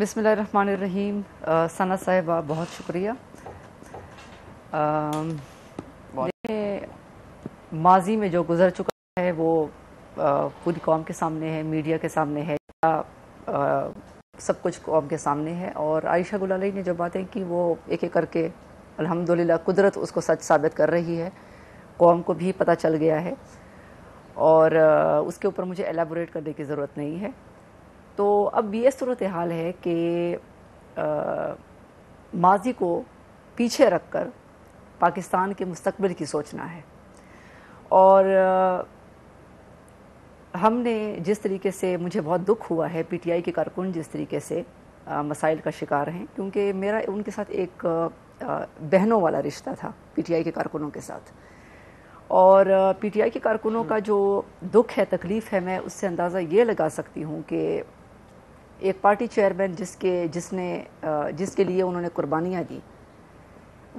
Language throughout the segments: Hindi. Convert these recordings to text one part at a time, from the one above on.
बिसमीम सना साहिबा बहुत शुक्रिया माजी में जो गुजर चुका है वो पूरी कौम के सामने है मीडिया के सामने है आ, सब कुछ कौम के सामने है और आयशा गुलाली ने जो बातें की वो एक एक करके अल्हम्दुलिल्लाह कुदरत उसको सच साबित कर रही है कौम को भी पता चल गया है और उसके ऊपर मुझे एलेबोरेट करने की ज़रूरत नहीं है तो अब ये सूरत हाल है कि माजी को पीछे रख कर पाकिस्तान के मुस्तबिल की सोचना है और आ, हमने जिस तरीके से मुझे बहुत दुख हुआ है पीटीआई के कारकुन जिस तरीके से आ, मसाइल का शिकार हैं क्योंकि मेरा उनके साथ एक आ, बहनों वाला रिश्ता था पीटीआई के कारकुनों के साथ और पीटीआई के कारकुनों हम्म। का जो दुख है तकलीफ़ है मैं उससे अंदाज़ा ये लगा सकती हूँ कि एक पार्टी चेयरमैन जिसके जिसने जिसके लिए उन्होंने कुर्बानियाँ दी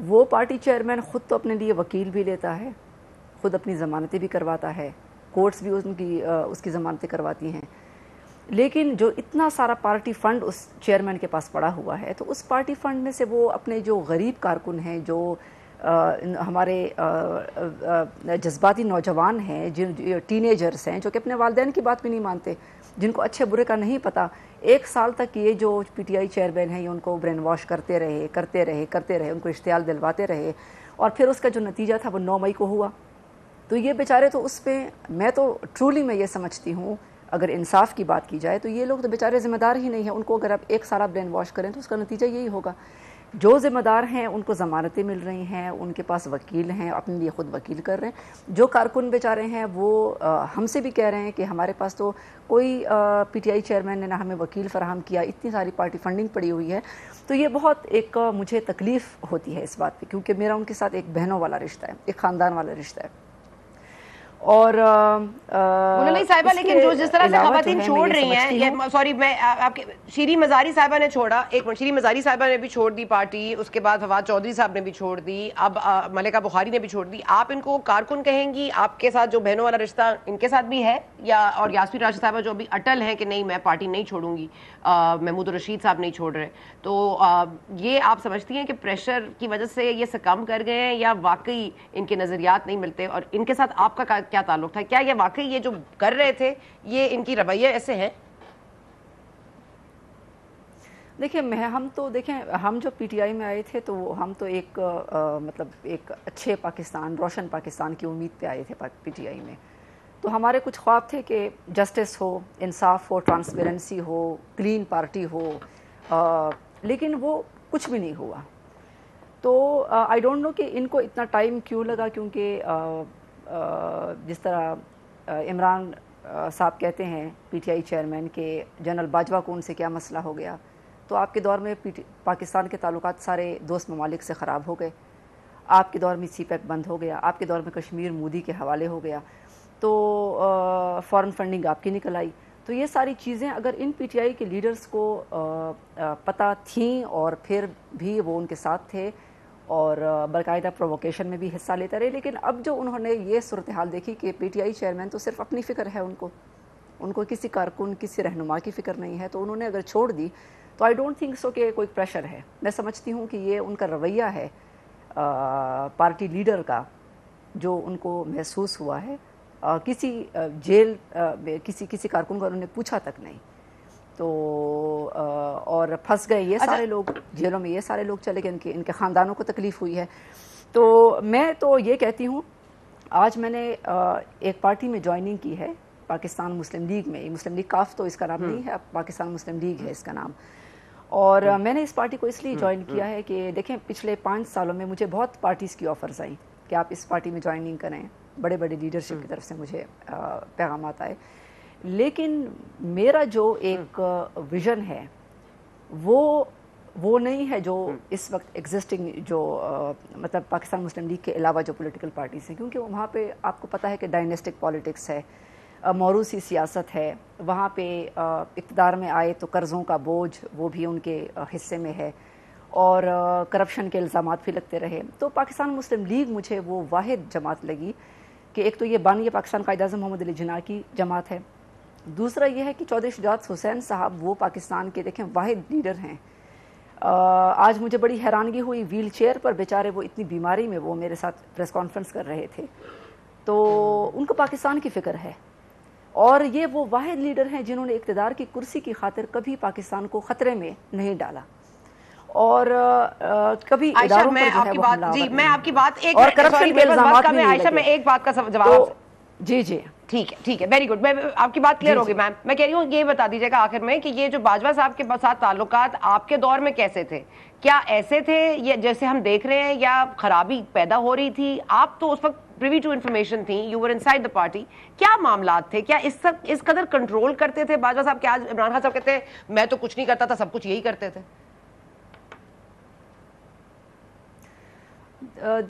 वो पार्टी चेयरमैन ख़ुद तो अपने लिए वकील भी लेता है ख़ुद अपनी ज़मानतें भी करवाता है कोर्ट्स भी उनकी उसकी ज़मानतें करवाती हैं लेकिन जो इतना सारा पार्टी फ़ंड उस चेयरमैन के पास पड़ा हुआ है तो उस पार्टी फ़ंड में से वो अपने जो गरीब कारकुन हैं जो आ, हमारे जज्बाती नौजवान हैं जिन टीनेजर्स हैं जो कि अपने वालदेन की बात भी नहीं मानते जिनको अच्छे बुरे का नहीं पता एक साल तक ये जो पीटीआई चेयरमैन हैं ये उनको ब्रेन वॉश करते रहे करते रहे करते रहे उनको इश्तियाल दिलवाते रहे और फिर उसका जो नतीजा था वो नौ मई को हुआ तो ये बेचारे तो उस पर मैं तो ट्रूली मैं ये समझती हूँ अगर इंसाफ की बात की जाए तो ये लोग तो बेचारे ज़िम्मेदार ही नहीं है उनको अगर आप एक साल आप ब्रेन वॉश करें तो उसका नतीजा यही होगा जो ज़िम्मेदार हैं उनको ज़मानतें मिल रही हैं उनके पास वकील हैं अपने लिए ख़ुद वकील कर रहे हैं जो कारकुन बेचारे हैं वो हमसे भी कह रहे हैं कि हमारे पास तो कोई पीटीआई चेयरमैन ने ना हमें वकील फराहम किया इतनी सारी पार्टी फंडिंग पड़ी हुई है तो ये बहुत एक मुझे तकलीफ़ होती है इस बात पर क्योंकि मेरा उनके साथ एक बहनों वाला रिश्ता है एक ख़ानदान वाला रिश्ता है और मौलाना साहिबा लेकिन जो जिस तरह से तो खातन छोड़ रही हैं सॉरी मैं आ, आपके श्री मजारी साहिबा ने छोड़ा एक श्री मजारी साहिबा ने भी छोड़ दी पार्टी उसके बाद फवाद चौधरी साहब ने भी छोड़ दी अब मलिका बुखारी ने भी छोड़ दी आप इनको कारकुन कहेंगी आपके साथ जो बहनों वाला रिश्ता इनके साथ भी है या और यासमीन राशि साहबा जो अभी अटल है कि नहीं मैं पार्टी नहीं छोड़ूंगी महमूद रशीद साहब नहीं छोड़ रहे तो ये आप समझती हैं कि प्रेशर की वजह से ये सकम कर गए हैं या वाकई इनके नज़रियात नहीं मिलते और इनके साथ आपका क्या ताल्लुक था क्या ये वाकई ये जो कर रहे थे ये इनकी रवैया ऐसे है देखिए मैं हम तो देखें हम जो पीटीआई में आए थे तो हम तो एक आ, मतलब एक अच्छे पाकिस्तान रोशन पाकिस्तान की उम्मीद पे आए थे पीटीआई में तो हमारे कुछ ख्वाब थे कि जस्टिस हो इंसाफ हो ट्रांसपेरेंसी हो क्लीन पार्टी हो आ, लेकिन वो कुछ भी नहीं हुआ तो आई डोंट नो कि इनको इतना टाइम क्यों लगा क्योंकि जिस तरह इमरान साहब कहते हैं पीटीआई चेयरमैन के जनरल बाजवा को उनसे क्या मसला हो गया तो आपके दौर में पाकिस्तान के ताल्लुक सारे दोस्त ममालिक से ख़राब हो गए आपके दौर में सी पैक e बंद हो गया आपके दौर में कश्मीर मोदी के हवाले हो गया तो फ़ॉरन फंडिंग आपकी निकल आई तो ये सारी चीज़ें अगर इन पीटीआई के लीडर्स को आ, आ, पता थीं और फिर भी वो उनके साथ थे और बाकायदा प्रोवोकेशन में भी हिस्सा लेते रहे लेकिन अब जो उन्होंने ये सूरत हाल देखी कि पीटीआई चेयरमैन तो सिर्फ अपनी फ़िक्र है उनको उनको किसी कारकुन किसी रहनुमा की फ़िक्र नहीं है तो उन्होंने अगर छोड़ दी तो आई डोंट थिंक सो कि कोई प्रेशर है मैं समझती हूँ कि ये उनका रवैया है आ, पार्टी लीडर का जो उनको महसूस हुआ है आ, किसी जेल आ, किसी किसी कारकुन का उन्होंने पूछा तक नहीं तो आ, और फंस गए ये अच्छा। सारे लोग जेलों में ये सारे लोग चले गए इनके इनके ख़ानदानों को तकलीफ़ हुई है तो मैं तो ये कहती हूँ आज मैंने आ, एक पार्टी में ज्वाइनिंग की है पाकिस्तान मुस्लिम लीग में मुस्लिम लीग काफ तो इसका नाम हम्म। नहीं है अब पाकिस्तान मुस्लिम लीग है इसका नाम और हम्म। मैंने इस पार्टी को इसलिए हम्म, ज्वाइन किया है कि देखें पिछले पाँच सालों में मुझे बहुत पार्टीज़ की ऑफ़र्स आई कि आप इस पार्टी में ज्वाइनिंग करें बड़े बड़े लीडरशिप की तरफ से मुझे पैगाम आए लेकिन मेरा जो हम्म। एक विजन है वो वो नहीं है जो हम्म। इस वक्त एग्जिस्टिंग जो आ, मतलब पाकिस्तान मुस्लिम लीग के अलावा जो पॉलिटिकल पार्टीज हैं क्योंकि वहाँ पे आपको पता है कि डायनेस्टिक पॉलिटिक्स है मौरूसी सियासत है वहाँ पे इकतदार में आए तो कर्ज़ों का बोझ वो भी उनके हिस्से में है और करप्शन के इल्ज़ाम भी लगते रहे तो पाकिस्तान मुस्लिम लीग मुझे वो वाद जमात लगी कि एक तो ये बानी पाकिस्तान कायद अजम मोहम्मद अली जिना की जमात है दूसरा यह है कि चौधरी शुजात हुसैन साहब वो पाकिस्तान के देखें वाहिद लीडर हैं आज मुझे बड़ी हैरानगी हुई व्हील चेयर पर बेचारे वो इतनी बीमारी में वो मेरे साथ प्रेस कॉन्फ्रेंस कर रहे थे तो उनको पाकिस्तान की फ़िक्र है और ये वो वाहिद लीडर हैं जिन्होंने इकतदार की कुर्सी की खातिर कभी पाकिस्तान को ख़तरे में नहीं डाला और आ, कभी मैं आपकी बात जी मैं आपकी बात एक और करप्शन के इल्जाम में आयशा मैं एक बात का जवाब तो, जी जी ठीक है ठीक है वेरी गुड मैं आपकी बात क्लियर होगी मैम मैं कह रही हूँ ये बता दीजिएगा आखिर में कि ये जो बाजवा साहब के साथ ताल्लुकात आपके दौर में कैसे थे क्या ऐसे थे या जैसे हम देख रहे हैं या खराबी पैदा हो रही थी आप तो उस वक्त प्रिवी टू इन्फॉर्मेशन थी you were inside the party क्या मामला थे क्या इस सब इस कदर कंट्रोल करते थे बाजवा साहब क्या इमरान खान साहब कहते हैं मैं तो कुछ नहीं करता था सब कुछ यही करते थे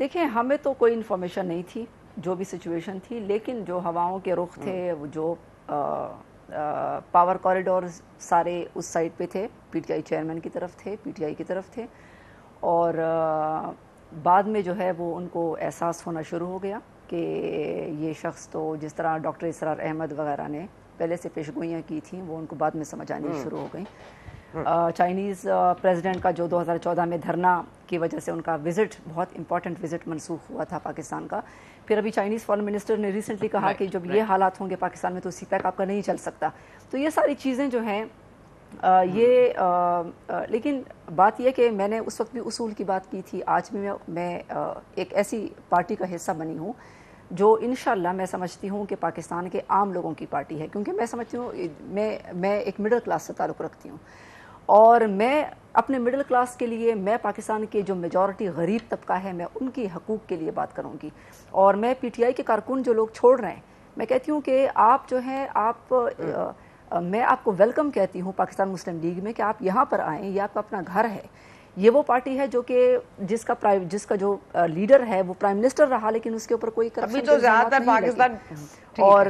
देखिए हमें तो कोई इन्फॉर्मेशन नहीं थी जो भी सिचुएशन थी लेकिन जो हवाओं के रुख थे हम्म। जो पावर कॉरिडोर सारे उस साइड पे थे पीटीआई चेयरमैन की तरफ थे पीटीआई की तरफ थे और आ, बाद में जो है वो उनको एहसास होना शुरू हो गया कि ये शख्स तो जिस तरह डॉक्टर इसरार अहमद वगैरह ने पहले से पेशगोइयाँ की थी वो उनको बाद में समझ आनी हम्म। शुरू हो गई चाइनीज़ प्रेसिडेंट का जो 2014 में धरना की वजह से उनका विजिट बहुत इंपॉर्टेंट विजिट मनसूख हुआ था पाकिस्तान का फिर अभी चाइनीज़ फॉरेन मिनिस्टर ने रिसेंटली कहा कि जब ये हालात होंगे पाकिस्तान में तो सी पैक आपका नहीं चल सकता तो ये सारी चीज़ें जो हैं ये आ, आ, लेकिन बात यह कि मैंने उस वक्त भी उसूल की बात की थी आज भी मैं, मैं आ, एक ऐसी पार्टी का हिस्सा बनी हूँ जो इन मैं समझती हूँ कि पाकिस्तान के आम लोगों की पार्टी है क्योंकि मैं समझती हूँ मैं मैं एक मिडिल क्लास से ताल्लुक़ रखती हूँ और मैं अपने मिडिल क्लास के लिए मैं पाकिस्तान के जो मेजॉरिटी गरीब तबका है मैं उनकी हकूक़ के लिए बात करूँगी और मैं पीटीआई के कारकुन जो लोग छोड़ रहे हैं मैं कहती हूँ कि आप जो है आप आ, आ, मैं आपको वेलकम कहती हूँ पाकिस्तान मुस्लिम लीग में कि आप यहाँ पर आएँ ये आपका अपना घर है ये वो पार्टी है जो कि जिसका प्राइम जिसका जो लीडर है वो प्राइम मिनिस्टर रहा लेकिन उसके ऊपर कोई अभी तो ज्यादातर पाकिस्तान हम्म। और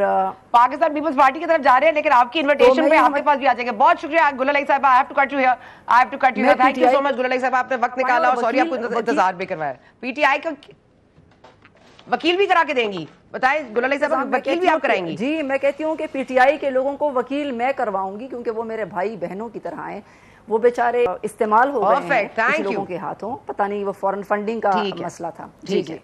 पाकिस्तान पीपल्स पार्टी की तरफ जा रहे हैं लेकिन आपकी इनविटेशन तो पे आपके पास भी आ जाएंगे बहुत शुक्रिया गुलाल साहब I have to cut you here I have to cut you thank you so much Gulal साहब आपने वक्त निकाला और सॉरी आपको इंतजार भी करवाया पीटीआई का वकील भी करा के देंगी बताए गुलाली साहब वकील भी आप कराएंगी जी मैं कहती हूँ कि पीटीआई के लोगों को वकील मैं करवाऊंगी क्योंकि वो मेरे भाई बहनों की तरह हैं वो बेचारे इस्तेमाल हो गए हैं लोगों के हाथों पता नहीं वो फॉरेन फंडिंग का मसला था ठीक है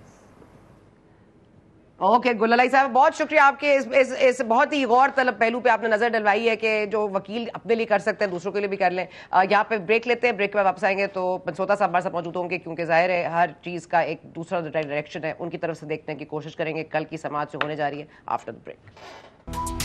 ओके गुलाई साहब बहुत शुक्रिया आपके इस इस, इस बहुत ही गौर तलब पहलू पे आपने नजर डलवाई है कि जो वकील अपने लिए कर सकते हैं दूसरों के लिए भी कर लें यहाँ पे ब्रेक लेते हैं ब्रेक में वापस आएंगे तो पंचोता साहब हमारे साथ मौजूद होंगे क्योंकि जाहिर है हर चीज़ का एक दूसरा डायरेक्शन है उनकी तरफ से देखने की कोशिश करेंगे कल की समाज से होने जा रही है आफ्टर द ब्रेक